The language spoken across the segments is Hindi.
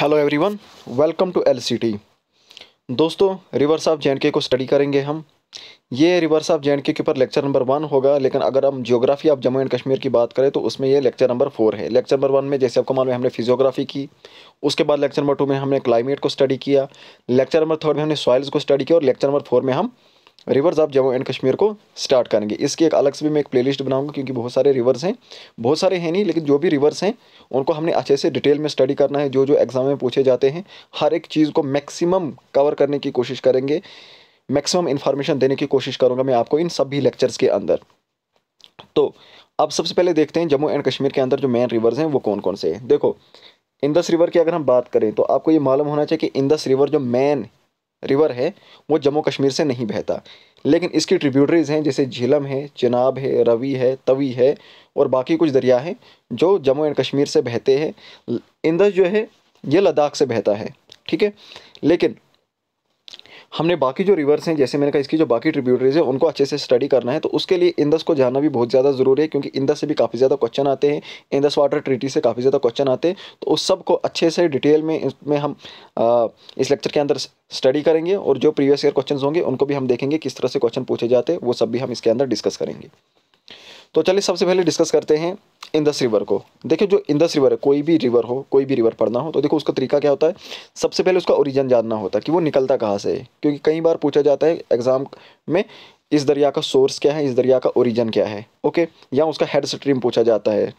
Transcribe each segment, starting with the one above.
hello everyone welcome to LCT दोस्तों रिवर्स ऑफ जे को स्टडी करेंगे हम ये रिवर्स ऑफ जे के ऊपर लेक्चर नंबर वन होगा लेकिन अगर हम geography of Jammu and Kashmir की बात करें तो उसमें ये लेक्चर नंबर फोर है लेक्चर नंबर वन में जैसे आपको मालूम है हमने फिजियोग्राफी की उसके बाद लेक्चर नंबर टू में हमने क्लाइमेट को स्टडी किया लेक्चर नंबर थर्ड में हमने सॉइल्स को स्टडी किया और लेक्चर नंबर फोर में हम रिवर्स आप जम्मू एंड कश्मीर को स्टार्ट करेंगे इसकी एक अलग से भी मैं एक प्लेलिस्ट बनाऊंगा क्योंकि बहुत सारे रिवर्स हैं बहुत सारे हैं नहीं लेकिन जो भी रिवर्स हैं उनको हमने अच्छे से डिटेल में स्टडी करना है जो जो एग्ज़ाम में पूछे जाते हैं हर एक चीज़ को मैक्सिमम कवर करने की कोशिश करेंगे मैक्सिमम इन्फॉर्मेशन देने की कोशिश करूँगा मैं आपको इन सभी लेक्चर्स के अंदर तो अब सबसे पहले देखते हैं जम्मू एंड कश्मीर के अंदर जो मेन रिवर्स हैं वो कौन कौन से हैं देखो इंदस रिवर की अगर हम बात करें तो आपको ये मालूम होना चाहिए कि इंदस रिवर जो मेन रिवर है वो जम्मू कश्मीर से नहीं बहता लेकिन इसकी ट्रिब्यूटरीज़ हैं जैसे झीलम है चिनाब है रवि है तवी है और बाकी कुछ दरिया हैं जो जम्मू एंड कश्मीर से बहते हैं इंदस जो है ये लद्दाख से बहता है ठीक है लेकिन हमने बाकी जो रिवर्स हैं जैसे मैंने कहा इसकी जो बाकी ट्रिब्यूटरीज है उनको अच्छे से स्टडी करना है तो उसके लिए इंदस को जानना भी बहुत ज़्यादा ज़रूरी है क्योंकि इंदस से भी काफ़ी ज़्यादा क्वेश्चन आते हैं इंदस वाटर ट्रीटी से काफ़ी ज़्यादा क्वेश्चन आते हैं तो उस सब को अच्छे से डिटेल में इसमें हम आ, इस लेक्चर के अंदर स्टडी करेंगे और जो प्रीवियस ईयर क्वेश्चन होंगे उनको भी हम देखेंगे किस तरह से क्वेश्चन पूछे जाते हैं वो सब भी हम इसके अंदर डिस्कस करेंगे तो चलिए सबसे पहले डिस्कस करते हैं इंदस रिवर को देखिए जो इंदस रिवर है कोई भी रिवर हो कोई भी रिवर पढ़ना हो तो देखो उसका तरीका क्या होता है सबसे पहले उसका ओरिजिन जानना होता है कि वो निकलता कहाँ से क्योंकि कई बार पूछा जाता है एग्ज़ाम में इस दरिया का सोर्स क्या है इस दरिया का ओरिजन क्या है ओके या उसका हेड स्ट्रीम पूछा जाता है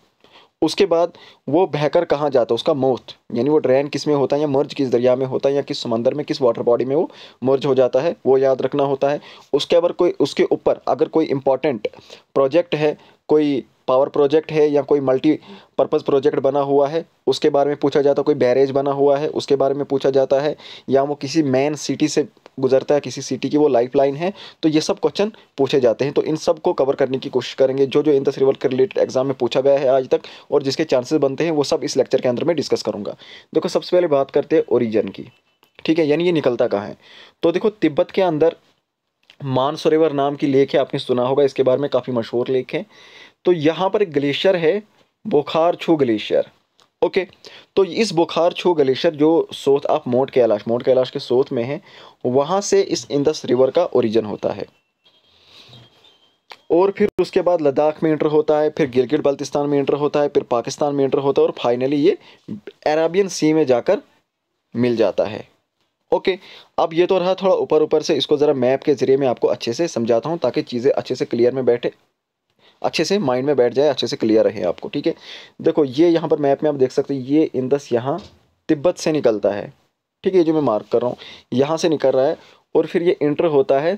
उसके बाद वो बहकर कहाँ जाता है उसका मौत यानी वो ड्रेन किस में होता है या मर्ज किस दरिया में होता है या किस समंदर में किस वाटर बॉडी में वो मर्ज हो जाता है वो याद रखना होता है उसके अगर कोई उसके ऊपर अगर कोई इम्पॉर्टेंट प्रोजेक्ट है कोई पावर प्रोजेक्ट है या कोई मल्टी पर्पज़ प्रोजेक्ट बना हुआ है उसके बारे में पूछा जाता है कोई बैरेज बना हुआ है उसके बारे में पूछा जाता है या वो किसी मेन सिटी से गुजरता है किसी सिटी की वो लाइफ लाइन है तो ये सब क्वेश्चन पूछे जाते हैं तो इन सब को कवर करने की कोशिश करेंगे जो जो इन दस रिवल के रिलेटेड एग्जाम में पूछा गया है आज तक और जिसके चांसेस बनते हैं वो सब इस लेक्चर के अंदर में डिस्कस करूँगा देखो सबसे पहले बात करते हैं ओरिजन की ठीक है यानी ये निकलता कहाँ है तो देखो तिब्बत के अंदर सरोवर नाम की लेख है आपने सुना होगा इसके बारे में काफ़ी मशहूर लेख है तो यहाँ पर एक ग्लेशियर है बोखार छू ग्लेशियर ओके तो इस बुखार छो ग्लेशियर जो सोथ आप मोट कैलाश मोट कैलाश के सोथ में है वहाँ से इस इंदस रिवर का ओरिजिन होता है और फिर उसके बाद लद्दाख में इंटर होता है फिर गिलगिट बल्तिस्तान में इंटर होता है फिर पाकिस्तान में इंटर होता है और फाइनली ये अराबियन सी में जाकर मिल जाता है ओके अब ये तो रहा थोड़ा ऊपर ऊपर से इसको ज़रा मैप के ज़रिए मैं आपको अच्छे से समझाता हूँ ताकि चीज़ें अच्छे से क्लियर में बैठे अच्छे से माइंड में बैठ जाए अच्छे से क्लियर रहे आपको ठीक है देखो ये यहाँ पर मैप में आप देख सकते हैं ये इंदस यहाँ तिब्बत से निकलता है ठीक है जो मैं मार्क कर रहा हूँ यहाँ से निकल रहा है और फिर ये इंटर होता है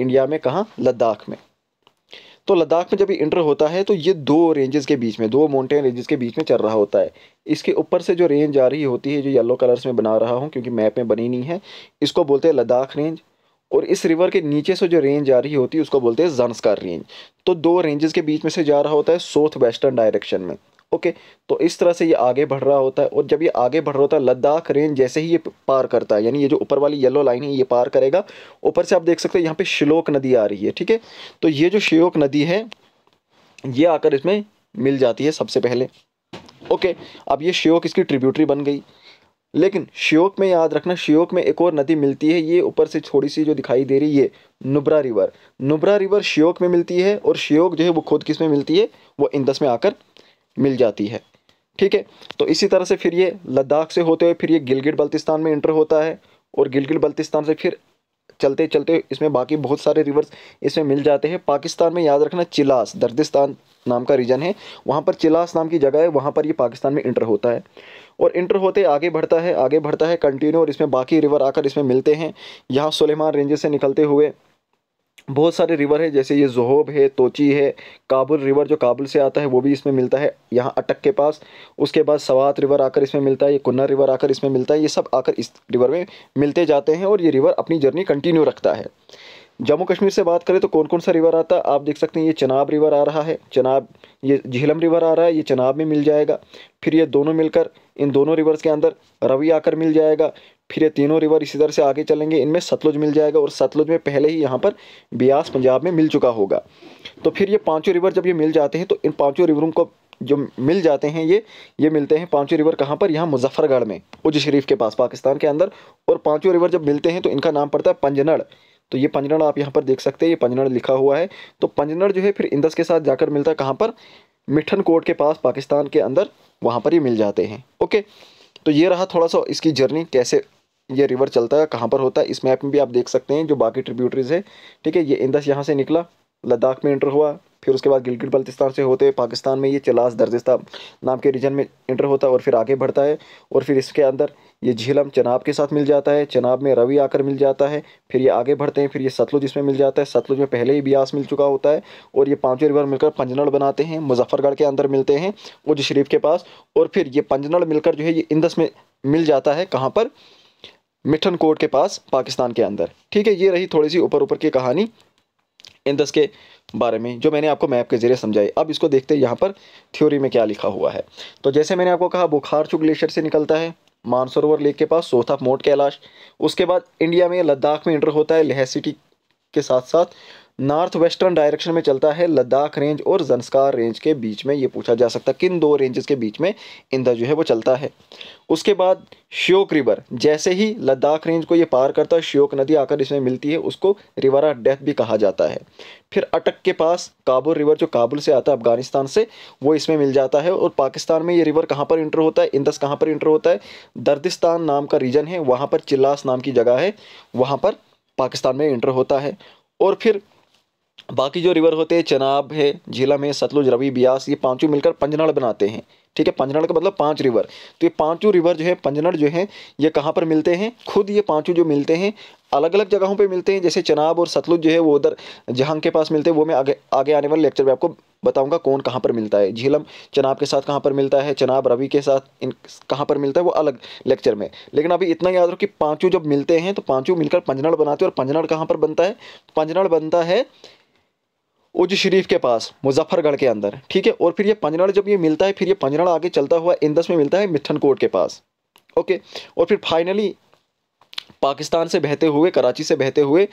इंडिया में कहाँ लद्दाख में तो लद्दाख में जब ये इंटर होता है तो ये दो रेंजेस के बीच में दो माउंटेन रेंजेस के बीच में चल रहा होता है इसके ऊपर से जो रेंज आ रही होती है जो येलो कलर्स में बना रहा हूँ क्योंकि मैप में बनी नहीं है इसको बोलते हैं लद्दाख रेंज और इस रिवर के नीचे से जो रेंज आ रही होती है उसको बोलते हैं जानस्कार रेंज तो दो रेंजेस के बीच में से जा रहा होता है साउथ वेस्टर्न डायरेक्शन में ओके तो इस तरह से ये आगे बढ़ रहा होता है और जब ये आगे बढ़ रहा होता है लद्दाख रेंज जैसे ही ये पार करता है यानी ये जो ऊपर वाली येलो लाइन है ये पार करेगा ऊपर से आप देख सकते हैं यहाँ पे शिलोक नदी आ रही है ठीक है तो ये जो शिलोक नदी है ये आकर इसमें मिल जाती है सबसे पहले ओके अब ये शियोक इसकी ट्रिब्यूटरी बन गई लेकिन श्योक में याद रखना श्योक में एक और नदी मिलती है ये ऊपर से थोड़ी सी जो दिखाई दे रही है नुब्रा रिवर नुब्रा रिवर श्योक में मिलती है और श्योक जो है वो खुद किस में मिलती है वो इंदस में आकर मिल जाती है ठीक है तो इसी तरह से फिर ये लद्दाख से होते हुए फिर ये गिलगिट बल्तिस्तान में इंटर होता है और गिलगिट बल्तिस्तान से फिर चलते चलते इसमें बाकी बहुत सारे रिवर्स इसमें मिल जाते हैं पाकिस्तान में याद रखना चिलास दर्दिस्तान नाम का रीजन है वहाँ पर चिलास नाम की जगह है वहाँ पर ये पाकिस्तान में इंटर होता है और इंटर होते आगे बढ़ता है आगे बढ़ता है कंटिन्यू और इसमें बाकी रिवर आकर इसमें मिलते हैं यहाँ सुलेमान रेंजेस से निकलते हुए बहुत सारे रिवर है जैसे ये जोहोब है तोची है काबुल रिवर जो काबुल से आता है वो भी इसमें मिलता है यहाँ अटक के पास उसके बाद सवात रिवर आकर इसमें मिलता है ये कुन्ना रिवर आकर इसमें मिलता है ये सब आकर इस रिवर में मिलते जाते हैं और ये रिवर अपनी जर्नी कंटिन्यू रखता है जम्मू कश्मीर से बात करें तो कौन कौन सा रिवर आता है आप देख सकते हैं ये चनाब रिवर आ रहा है चनाब ये झीलम रिवर आ रहा है ये चनाब में मिल जाएगा फिर ये दोनों मिलकर इन दोनों रिवर्स के अंदर रवि आकर मिल जाएगा फिर ये तीनों रिवर इसी तरह से आगे चलेंगे इनमें सतलुज मिल जाएगा और सतलुज में पहले ही यहाँ पर ब्यास पंजाब में मिल चुका होगा तो फिर ये पाँचों रिवर जब ये मिल जाते हैं तो इन पाँचों रिवरों को जो मिल जाते हैं ये ये मिलते हैं पांचों रिवर कहाँ पर यहाँ मुजफ्फरगढ़ में उज शरीफ के पास पाकिस्तान के अंदर और पांचों रिवर जब मिलते हैं तो इनका नाम पड़ता है पंजनड़ तो ये पंजनड़ आप यहाँ पर देख सकते हैं ये पंजनड़ लिखा हुआ है तो पंजनड़ जो है फिर इंदस के साथ जाकर मिलता है कहाँ पर मिठन कोट के पास पाकिस्तान के अंदर वहाँ पर ये मिल जाते हैं ओके तो ये रहा थोड़ा सा इसकी जर्नी कैसे ये रिवर चलता है कहाँ पर होता है इस मैप में भी आप देख सकते हैं जो बाकी ट्रिब्यूटरीज है ठीक है ये इंदस यहाँ से निकला लद्दाख में इंटर हुआ फिर उसके बाद गिलगिट बल्तिस्तान से होते पाकिस्तान में ये चलास दर्जिस्तान नाम के रीजन में इंटर होता है और फिर आगे बढ़ता है और फिर इसके अंदर ये झीलम चनाब के साथ मिल जाता है चनाब में रवि आकर मिल जाता है फिर ये आगे बढ़ते हैं फिर ये सतलुज इसमें मिल जाता है सतलुज में पहले ही ब्यास मिल चुका होता है और ये पाँचों रिवर मिलकर पंजनड़ बनाते हैं मुजफ्फरगढ़ के अंदर मिलते हैं उज शरीफ के पास और फिर ये पंजनड़ मिलकर जो है ये इंदस में मिल जाता है कहाँ पर मिठन कोट के पास पाकिस्तान के अंदर ठीक है ये रही थोड़ी सी ऊपर ऊपर की कहानी इंदस के बारे में जो मैंने आपको मैप के जरिए समझाई अब इसको देखते हैं यहाँ पर थ्योरी में क्या लिखा हुआ है तो जैसे मैंने आपको कहा बुखार चु ग्लेशियर से निकलता है मानसरोवर लेक के पास सोथा मोट कैलाश उसके बाद इंडिया में लद्दाख में इंटर होता है लेह सिटी के साथ साथ नॉर्थ वेस्टर्न डायरेक्शन में चलता है लद्दाख रेंज और जनस्कार रेंज के बीच में ये पूछा जा सकता है किन दो रेंजेस के बीच में इंदा जो है वो चलता है उसके बाद श्योक रिवर जैसे ही लद्दाख रेंज को ये पार करता है श्योक नदी आकर इसमें मिलती है उसको रिवरा डेथ भी कहा जाता है फिर अटक के पास काबुल रिवर जो काबुल से आता है अफगानिस्तान से वो इसमें मिल जाता है और पाकिस्तान में ये रिवर कहाँ पर इंटर होता है इंदस कहाँ पर इंटर होता है दर्दिस्तान नाम का रीजन है वहाँ पर चिल्लास नाम की जगह है वहाँ पर पाकिस्तान में इंटर होता है और फिर बाकी जो रिवर होते हैं चनाब है झीलम है सतलुज रवि ब्यास ये पांचों मिलकर पंजनड़ बनाते हैं ठीक है पंजनड़ का मतलब पांच रिवर तो ये पांचों रिवर जो है पंजनड़ जो है ये कहाँ पर मिलते हैं खुद ये पांचों जो मिलते हैं अलग अलग जगहों पे मिलते हैं जैसे चनाब और सतलुज जो है वो उधर जहांग के पास मिलते हैं वो मैं आगे आगे आने वाले लेक्चर में आपको बताऊँगा कौन कहाँ पर मिलता है झीलम चनाब के साथ कहाँ पर मिलता है चनाब रवि के साथ इन कहाँ पर मिलता है वो अलग लेक्चर में लेकिन अभी इतना याद रखो कि पाँचों जब मिलते हैं तो पाँचों मिलकर पंजनड़ बनाते हैं और पंजनड़ कहाँ पर बनता है पंजनड़ बनता है उज शरीफ के पास मुजफ्फरगढ़ के अंदर ठीक है और फिर ये पंजनाड़ जब ये मिलता है फिर ये पंजनाड़ आगे चलता हुआ इंदस में मिलता है मिठन कोट के पास ओके और फिर फाइनली पाकिस्तान से बहते हुए कराची से बहते हुए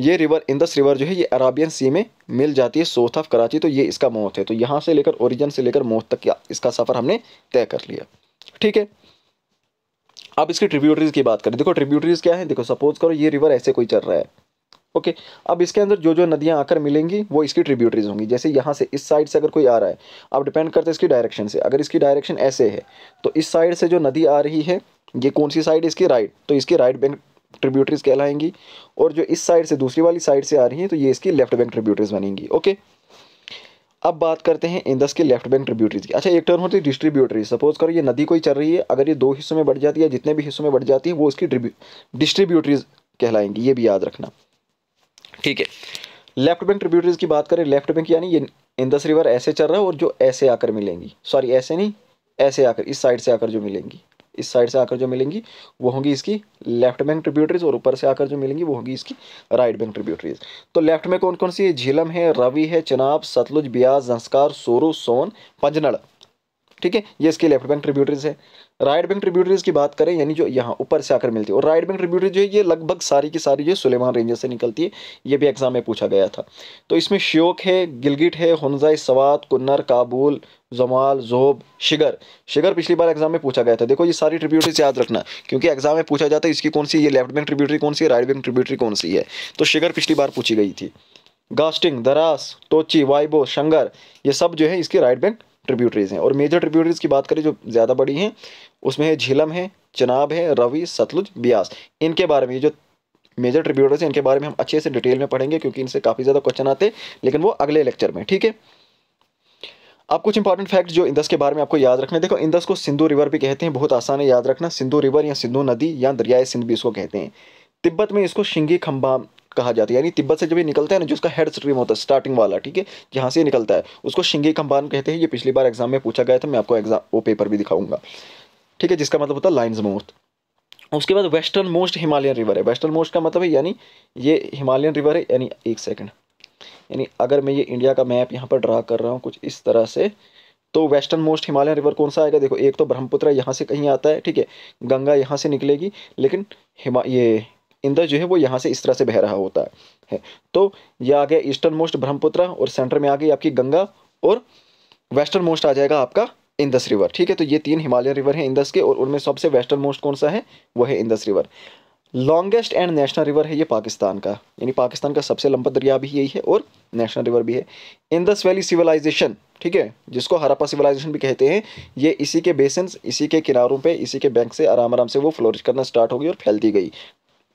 ये रिवर इंदस रिवर जो है ये अराबियन सी में मिल जाती है सोथ ऑफ कराची तो ये इसका मौत है तो यहाँ से लेकर ओरिजन से लेकर मौत तक का इसका सफ़र हमने तय कर लिया ठीक है अब इसकी ट्रिब्यूटरीज़ की बात करें देखो ट्रिब्यूटरीज़ क्या है देखो सपोज़ करो ये रिवर ऐसे कोई चल रहा है ओके okay, अब इसके अंदर जो जो नदियाँ आकर मिलेंगी वो इसकी ट्रिब्यूटरीज होंगी जैसे यहाँ से इस साइड से अगर कोई आ रहा है आप डिपेंड करते हैं इसकी डायरेक्शन से अगर इसकी डायरेक्शन ऐसे है तो इस साइड से जो नदी आ रही है ये कौन सी साइड इसकी राइट तो इसकी राइट बैंक ट्रिब्यूटरीज कहलाएंगी और जो इस साइड से दूसरी वाली साइड से आ रही है तो ये इसकी लेफ्ट बैंक ट्रिब्यूटरीज बनेंगी ओके अब बात करते हैं इंदस के लेफ्ट बैंक ट्रिब्यूटरीज की अच्छा एक टर्म होती है डिस्ट्रीब्यूटरीज सपोज करो ये नदी कोई चल रही है अगर ये दो हिस्सों में बढ़ जाती है जितने भी हिस्सों में बढ़ जाती है वो इसकी डिस्ट्रीब्यूटरीज कहलाएंगी ये भी याद रखना ठीक है लेफ्ट बैंक ट्रिब्यूटरीज की बात करें लेफ्ट बैंक यानी ये इंदस रिवर ऐसे चल रहा है और जो ऐसे आकर मिलेंगी सॉरी ऐसे नहीं ऐसे आकर इस साइड से आकर जो मिलेंगी इस साइड से आकर जो मिलेंगी वो होंगी इसकी लेफ्ट बैंक ट्रिब्यूटरीज और ऊपर से आकर जो मिलेंगी वो होंगी इसकी राइट बैंक ट्रिब्यूटरीज तो लेफ्ट में कौन कौन सी है झीलम है रवि है चिनाब सतलुज ब्याज झंस्कार सोरू सोन पंजनड़ ठीक है ये इसकी लेफ्ट बैंक ट्रिब्यूटरीज है राइट बैंक ट्रिब्यूटरीज की बात करें यानी जो यहाँ ऊपर से आकर मिलती है और राइट बैंक ट्रिब्यूटरी जो है ये लगभग सारी की सारी जो सुलेमान रेंजेस से निकलती है ये भी एग्जाम में पूछा गया था तो इसमें श्योक है गिलगिट है हनजाई सवात कुन्नर काबुल जमाल जोब शिगर शिगर पिछली बार एग्जाम में पूछा गया था देखो ये सारी ट्रिब्यूटरीज याद रखना क्योंकि एग्जाम में पूछा जाता है इसकी कौन सी ये लेफ्ट बैंक ट्रिब्यूटरी कौन सी राइट बैंक ट्रिब्यूटरी कौन सी है तो शिगर पिछली बार पूछी गई थी गास्टिंग दरास टोची वाइबो शंगर ये सब जो है इसके राइट बैंक ट्रिब्यूटरीज हैं और मेजर ट्रिब्यूटरीज की बात करें जो ज़्यादा बड़ी हैं उसमें है झीलम है चनाब है रवि सतलुज ब्यास इनके बारे में जो मेजर ट्रिब्यूटर्स हैं इनके बारे में हम अच्छे से डिटेल में पढ़ेंगे क्योंकि इनसे काफ़ी ज़्यादा क्वेश्चन आते लेकिन वो अगले लेक्चर में ठीक है अब कुछ इंपॉर्टेंट फैक्ट जो इंदस के बारे में आपको याद रखने देखो इंदस को सिंधु रिवर भी कहते हैं बहुत आसान है याद रखना सिंधु रिवर या सिंधु नदी या दरियाए सिंध भी इसको कहते हैं तिब्बत में इसको शिंगी खम्बा कहा जाता है यानी तिब्बत से जब ये निकलता है ना जो उसका हेड स्ट्रीम होता है स्टार्टिंग वाला ठीक है जहाँ से निकलता है उसको शिंगी खम्बान कहते हैं ये पिछली बार एग्जाम में पूछा गया था मैं आपको एग्जाम वो पेपर भी दिखाऊंगा ठीक है जिसका मतलब होता है लाइन्स मोस्ट उसके बाद वेस्टर्न मोस्ट हिमालयन रिवर है वेस्टर्न मोस्ट का मतलब है यानी ये हिमालयन रिवर है यानी एक सेकंड यानी अगर मैं ये इंडिया का मैप यहाँ पर ड्रा कर रहा हूँ कुछ इस तरह से तो वेस्टर्न मोस्ट हिमालयन रिवर कौन सा आएगा देखो एक तो ब्रह्मपुत्र यहाँ से कहीं आता है ठीक है गंगा यहाँ से निकलेगी लेकिन हिमा ये इंदर जो है वो यहाँ से इस तरह से बह रहा होता है तो ये आ गया ईस्टर्न मोस्ट ब्रह्मपुत्र और सेंटर में आ गई आपकी गंगा और वेस्टर्न मोस्ट आ जाएगा आपका इंदस रिवर ठीक है तो ये तीन हिमालयन रिवर हैं इंदस के और उनमें सबसे वेस्टर्न मोस्ट कौन सा है वो है Indus river longest and national river है ये पाकिस्तान का यानी पाकिस्तान का सबसे लंबा दरिया भी यही है और नेशनल रिवर भी है इंदस वैली सिविलाइजेशन ठीक है जिसको हरप्पा सिविलाइजेशन भी कहते हैं ये इसी के बेसन इसी के किनारों पे इसी के बैंक से आराम आराम से वो फ्लोरिश करना स्टार्ट हो गई और फैलती गई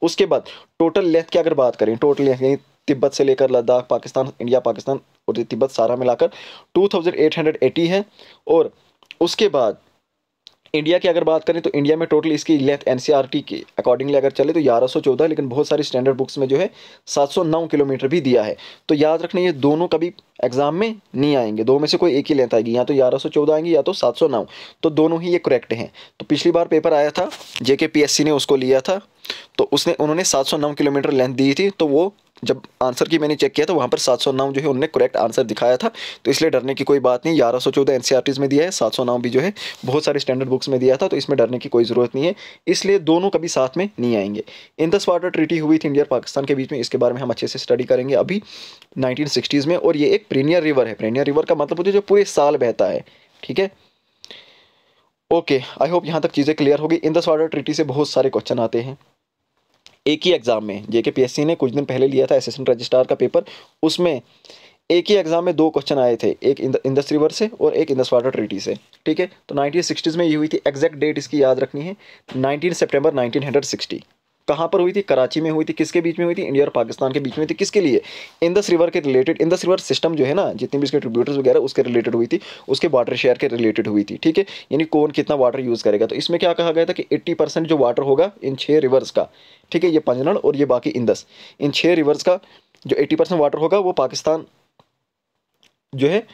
उसके बाद टोटल लेंथ की अगर बात करें टोटल लेंथ यानी तिब्बत से लेकर लद्दाख पाकिस्तान इंडिया पाकिस्तान और तिब्बत सारा मिलाकर टू है और उसके बाद इंडिया की अगर बात करें तो इंडिया में टोटल इसकी लेंथ एन e के अकॉर्डिंगली अगर चले तो ग्यारह सौ चौदह लेकिन बहुत सारी स्टैंडर्ड बुक्स में जो है सात सौ नौ किलोमीटर भी दिया है तो याद रखना ये दोनों कभी एग्जाम में नहीं आएंगे दो में से कोई एक ही लेंथ आएगी या तो ग्यारह सौ चौदह आएंगी या तो सात सौ नौ तो दोनों ही ये करेक्ट हैं तो पिछली बार पेपर आया था जे ने उसको लिया था तो उसने उन्होंने सात सौ नौ किलोमीटर लेंथ दी थी तो वो जब आंसर की मैंने चेक किया था तो वहाँ पर सात सौ जो है उन्होंने करेक्ट आंसर दिखाया था तो इसलिए डरने की कोई बात नहीं ग्यारह सौ चौदह e में दिया है सात सौ भी जो है बहुत सारे स्टैंडर्ड बुक्स में दिया था तो इसमें डरने की कोई ज़रूरत नहीं है इसलिए दोनों कभी साथ में नहीं आएंगे इन दस वाटर ट्रीटी हुई थी इंडिया और पाकिस्तान के बीच में इसके बारे में हम अच्छे से स्टडी करेंगे अभी नाइनटीन में और ये एक प्रीनियर रिवर है प्रीनियर रिवर का मतलब जो पूरे साल बहता है ठीक है ओके आई होप यहाँ तक चीज़ें क्लियर होगी इन दस वाटर ट्रीटी से बहुत सारे क्वेश्चन आते हैं एक ही एग्ज़ाम में जे के ने कुछ दिन पहले लिया था असिस्टेंट रजिस्ट्रार का पेपर उसमें एक ही एग्ज़ाम में दो क्वेश्चन आए थे एक इंदस रिवर से और एक इंदस वाटर ट्रीटी से ठीक है तो नाइनटीन सिक्सटीज़ में ये हुई थी एग्जैक्ट डेट इसकी याद रखनी है nineteen September nineteen hundred sixty कहाँ पर हुई थी कराची में हुई थी किसके बीच में हुई थी इंडिया और पाकिस्तान के बीच में हुई थी किसके लिए इंदस रिवर के रिलेटेड इंदस रिवर सिस्टम जो है ना जितनी भी इसके ट्रिब्यूटर्स वगैरह उसके रिलेटेड हुई थी उसके वाटर शेयर के रिलेटेड हुई थी ठीक है यानी कौन कितना वाटर यूज़ करेगा तो इसमें क्या कहा गया था कि एट्टी परसेंट जो वाटर होगा इन छः रिवर्स का ठीक है ये पंजनड़ और ये बाकी इंदस इन छः रिवर्स का जो एट्टी परसेंट वाटर होगा वो पाकिस्तान जो है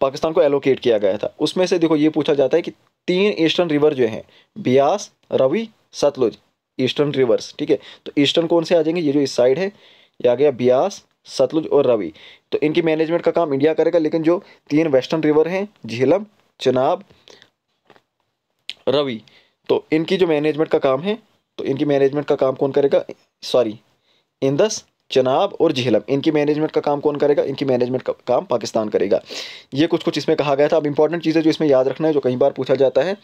पाकिस्तान को एलोकेट किया गया था उसमें से देखो ये पूछा जाता है कि तीन ईस्टर्न रिवर जो हैं ब्यास रवि सतलुज ईस्टर्न रिवर्स ठीक है तो ईस्टर्न कौन से आ जाएंगे ये जो इस साइड है ये आ गया ब्यास सतलुज और रवि तो इनकी मैनेजमेंट का काम इंडिया करेगा लेकिन जो तीन वेस्टर्न रिवर हैं झेलम चनाब रवि तो इनकी जो मैनेजमेंट का काम है तो इनकी मैनेजमेंट का काम कौन करेगा सॉरी इंदस चनाब और झेलम इनकी मैनेजमेंट का काम कौन करेगा इनकी मैनेजमेंट का काम पाकिस्तान करेगा ये कुछ कुछ इसमें कहा गया था अब इंपॉर्टेंट चीज़ें जो इसमें याद रखना है जो कई बार पूछा जाता है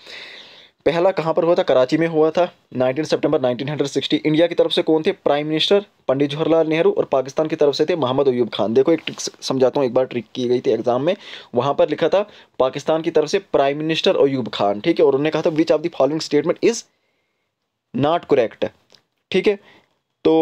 पहला कहाँ पर हुआ था कराची में हुआ था 19 सितंबर 1960 इंडिया की तरफ से कौन थे प्राइम मिनिस्टर पंडित जवाहरलाल नेहरू और पाकिस्तान की तरफ से थे मोहम्मद अयूब खान देखो एक ट्रिक समझाता हूँ एक बार ट्रिक की गई थी एग्जाम में वहाँ पर लिखा था पाकिस्तान की तरफ से प्राइम मिनिस्टर अयूब खान ठीक है और उन्होंने कहा था which of the following statement is not correct ठीक है तो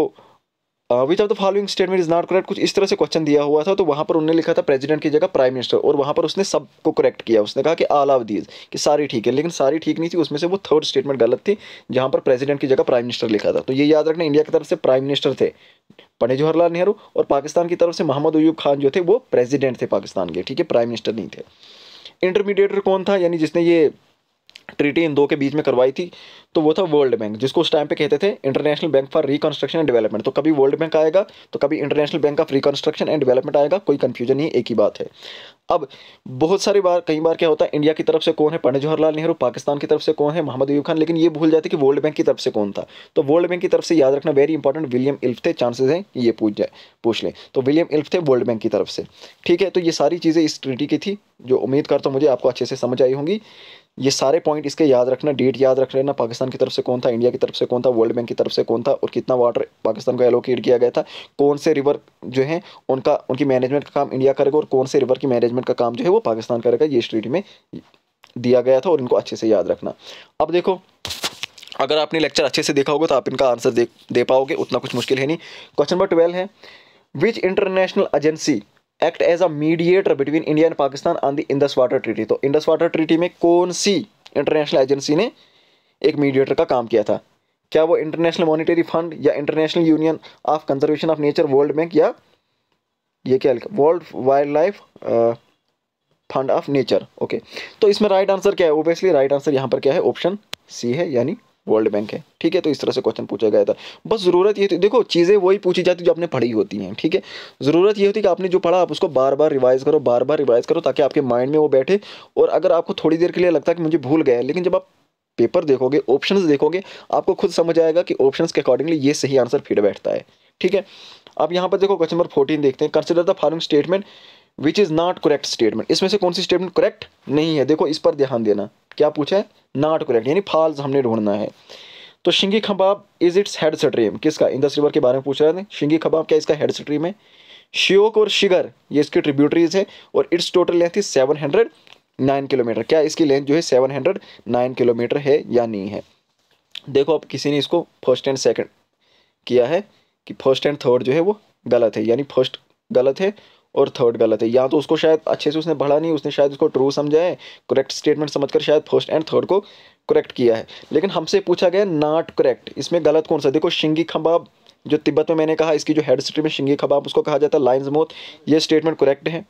which of the following statement is not correct कुछ इस तरह से क्वेश्चन दिया हुआ था तो वहाँ पर उन्होंने लिखा था प्रेसिडेंट की जगह प्राइम मिनिस्टर और वहाँ पर उसने सबको करेक्ट किया उसने कहा कि आल ऑफ दीज कि सारी ठीक है लेकिन सारी ठीक नहीं थी उसमें से वो थर्ड स्टेटमेंट गलत थी जहाँ पर प्रेसिडेंट की जगह प्राइम मिनिस्टर लिखा था तो ये याद रखना इंडिया की तरफ से प्राइम मिनिस्टर थे पंडित जवाहरलाल नेहरू और पाकिस्तान की तरफ से मोहम्मद अयूब खान जो थे वो प्रेजिडेंट थे पाकिस्तान के ठीक है प्राइम मिनिस्टर नहीं थे इंटरमीडिएटर कौन था यानी जिसने ये ट्रीटी इन दो के बीच में करवाई थी तो वो था वर्ल्ड बैंक जिसको उस टाइम पे कहते थे international bank for reconstruction and development तो कभी वर्ल्ड बैंक आएगा तो कभी international bank of reconstruction and development आएगा कोई कन्फ्यूजन नहीं एक ही बात है अब बहुत सारी बार कई बार क्या होता है इंडिया की तरफ से कौन है पंडित जवाहरलाल नेहरू पाकिस्तान की तरफ से कौन है मोहम्मद अयूब खान लेकिन ये भूल जाते कि वर्ल्ड बैंक की तरफ से कौन था तो वर्ल्ड बैंक की तरफ से याद रखना वेरी इंपॉर्टेंट विलियम इल्फ थे चांसेस हैं ये पूछ जाए पूछ लें तो विलियम इल्फ थे वर्ल्ड बैंक की तरफ से ठीक है तो ये सारी चीज़ें इस ट्रीटी की थी जो उम्मीद करता हूँ मुझे आपको अच्छे से समझ आई होंगी ये सारे पॉइंट इसके याद रखना डेट याद रख लेना पाकिस्तान की तरफ से कौन था इंडिया की तरफ से कौन था वर्ल्ड बैंक की तरफ से कौन था और कितना वाटर पाकिस्तान को एलोकेट किया गया था कौन से रिवर जो है उनका उनकी मैनेजमेंट का काम इंडिया करेगा और कौन से रिवर की मैनेजमेंट का काम जो है वो पाकिस्तान करेगा ये स्ट्रीट में दिया गया था और इनको अच्छे से याद रखना अब देखो अगर आपने लेक्चर अच्छे से देखा होगा तो आप इनका आंसर दे दे पाओगे उतना कुछ मुश्किल है नहीं क्वेश्चन नंबर ट्वेल्व है which international agency act as a mediator between India and Pakistan on the Indus water treaty तो इंडस वाटर ट्रीटी में कौन सी इंटरनेशनल एजेंसी ने एक मीडिएटर का काम किया था क्या वो इंटरनेशनल मॉनिटरी फंड या international union of conservation of nature world bank या ये क्या लिखा world wildlife fund of nature okay तो इसमें राइट right आंसर क्या है ओबियसली राइट आंसर यहाँ पर क्या है ऑप्शन सी है यानी वर्ल्ड बैंक है ठीक है तो इस तरह से क्वेश्चन पूछा गया था बस ज़रूरत ये थी देखो चीज़ें वही पूछी जाती जो आपने पढ़ी होती हैं ठीक है ज़रूरत ये होती कि आपने जो पढ़ा आप उसको बार बार रिवाइज़ करो बार बार रिवाइज़ करो ताकि आपके माइंड में वो बैठे और अगर आपको थोड़ी देर के लिए लगता है कि मुझे भूल गया लेकिन जब आप पेपर देखोगे ऑप्शन देखोगे आपको खुद समझ आएगा कि ऑप्शन के अकॉर्डिंगली ये सही आंसर फिर बैठता है ठीक है अब यहाँ पर देखो क्वेश्चन नंबर फोर्टीन देखते हैं consider the following statement which is not correct statement इसमें से कौन सी स्टेटमेंट करेक्ट नहीं है देखो इस पर ध्यान देना क्या पूछा है नॉट करेक्ट यानी फाल्स हमने ढूंढना है तो Singhi Khabab is its head stream किसका इंदस रिवर के बारे में पूछ रहे थे शिंगी खबाब क्या इसका हेड स्ट्रीम है श्योक और शिगर ये इसकी ट्रिब्यूटरीज है और its total length is seven hundred nine kilometre क्या इसकी लेंथ जो है सेवन हंड्रेड नाइन किलोमीटर है या नहीं है देखो अब किसी ने इसको फर्स्ट एंड सेकंड किया है कि फर्स्ट एंड थर्ड जो है वो गलत है यानी फर्स्ट गलत है और थर्ड गलत है या तो उसको शायद अच्छे से उसने पढ़ा नहीं उसने शायद उसको ट्रू समझा है करेक्ट स्टेटमेंट समझकर शायद फर्स्ट एंड थर्ड को करेक्ट किया है लेकिन हमसे पूछा गया नॉट करेक्ट इसमें गलत कौन सा देखो शिंगी खबाब जो तिब्बत में मैंने कहा इसकी जो हेड सिटी में शिंगी खबाब उसको कहा जाता है लाइन्स मोथ ये स्टेटमेंट करेक्ट है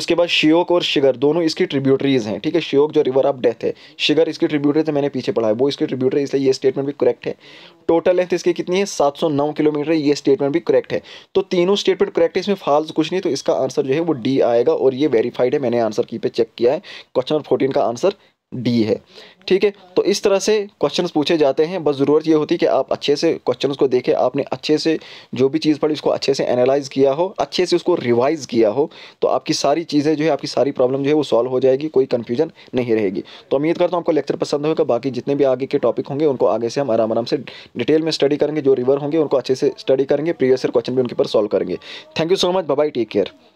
उसके बाद शियोक और शिगर दोनों इसकी ट्रिब्यूटरीज हैं ठीक है शियोक जो रिवर ऑफ डेथ है शिगर इसकी ट्रिब्यूटरी से तो मैंने पीछे पढ़ा है वो इसकी ट्रिब्यूटरी इसलिए ये स्टेटमेंट भी करेक्ट है टोटल लेंथ इसकी कितनी है सात किलोमीटर ये स्टेटमेंट भी करेक्ट है तो तीनों स्टेटमेंट करेक्ट है इसमें फाल्स कुछ नहीं तो इसका आंसर जो है वो डी आएगा और ये वेरीफाइड है मैंने आंसर की पे चेक किया है क्वेश्चन नंबर फोर्टीन का आंसर डी है ठीक है तो इस तरह से क्वेश्चंस पूछे जाते हैं बस ज़रूरत ये होती है कि आप अच्छे से क्वेश्चंस को देखें आपने अच्छे से जो भी चीज़ पढ़ी उसको अच्छे से एनालाइज किया हो अच्छे से उसको रिवाइज़ किया हो तो आपकी सारी चीज़ें जो है आपकी सारी प्रॉब्लम जो है वो सॉल्व हो जाएगी कोई कन्फ्यूजन नहीं रहेगी तो उम्मीद करता हूँ आपको लेक्चर पसंद होगा बाकी जितने भी आगे के टॉपिक होंगे उनको आगे से हम आराम आराम से डिटेल में स्टडी करेंगे जो रिवर होंगे उनको अच्छे से स्टडी करेंगे प्रीवियस ईयर क्वेश्चन भी उनके पर सॉल्व करेंगे thank you so much bye take care